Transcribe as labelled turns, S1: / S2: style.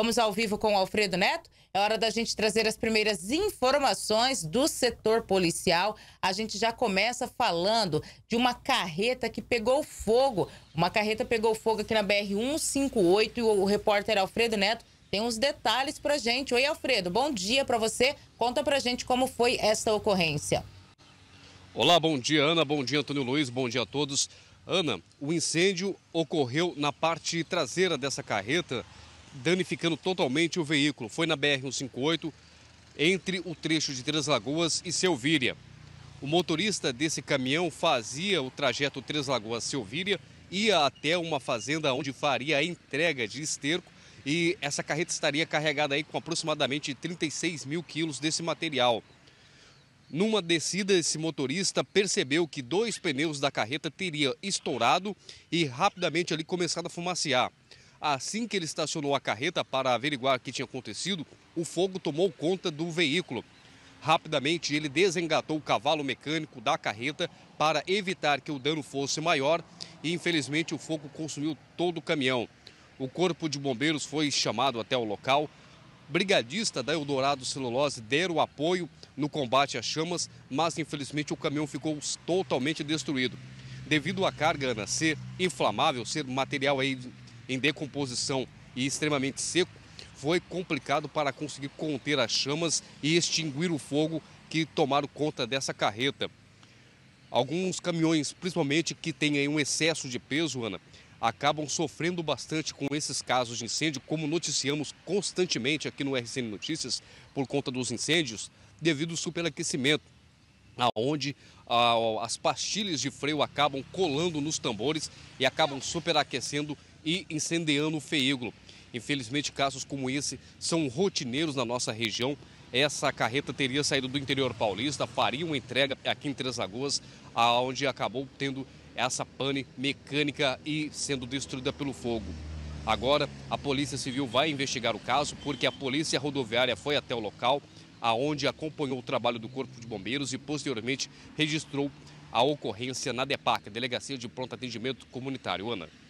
S1: Vamos ao vivo com o Alfredo Neto. É hora da gente trazer as primeiras informações do setor policial. A gente já começa falando de uma carreta que pegou fogo. Uma carreta pegou fogo aqui na BR 158 e o repórter Alfredo Neto tem uns detalhes pra gente. Oi, Alfredo, bom dia para você. Conta pra gente como foi essa ocorrência.
S2: Olá, bom dia, Ana. Bom dia, Antônio Luiz. Bom dia a todos. Ana, o incêndio ocorreu na parte traseira dessa carreta danificando totalmente o veículo. Foi na BR-158, entre o trecho de Três Lagoas e Selvíria. O motorista desse caminhão fazia o trajeto Três lagoas selvíria ia até uma fazenda onde faria a entrega de esterco e essa carreta estaria carregada aí com aproximadamente 36 mil quilos desse material. Numa descida, esse motorista percebeu que dois pneus da carreta teria estourado e rapidamente ali começado a fumacear. Assim que ele estacionou a carreta para averiguar o que tinha acontecido, o fogo tomou conta do veículo. Rapidamente, ele desengatou o cavalo mecânico da carreta para evitar que o dano fosse maior e, infelizmente, o fogo consumiu todo o caminhão. O corpo de bombeiros foi chamado até o local. Brigadista da Eldorado Celulose deram apoio no combate às chamas, mas infelizmente o caminhão ficou totalmente destruído. Devido à carga Ana ser inflamável, ser material aí em decomposição e extremamente seco, foi complicado para conseguir conter as chamas e extinguir o fogo que tomaram conta dessa carreta. Alguns caminhões, principalmente que têm um excesso de peso, Ana, acabam sofrendo bastante com esses casos de incêndio, como noticiamos constantemente aqui no RCN Notícias, por conta dos incêndios, devido ao superaquecimento aonde ah, as pastilhas de freio acabam colando nos tambores e acabam superaquecendo e incendiando o veículo. Infelizmente, casos como esse são rotineiros na nossa região. Essa carreta teria saído do interior paulista, faria uma entrega aqui em Três Lagoas, aonde acabou tendo essa pane mecânica e sendo destruída pelo fogo. Agora, a Polícia Civil vai investigar o caso, porque a Polícia Rodoviária foi até o local, aonde acompanhou o trabalho do Corpo de Bombeiros e posteriormente registrou a ocorrência na DEPAC, Delegacia de Pronto Atendimento Comunitário. Ana.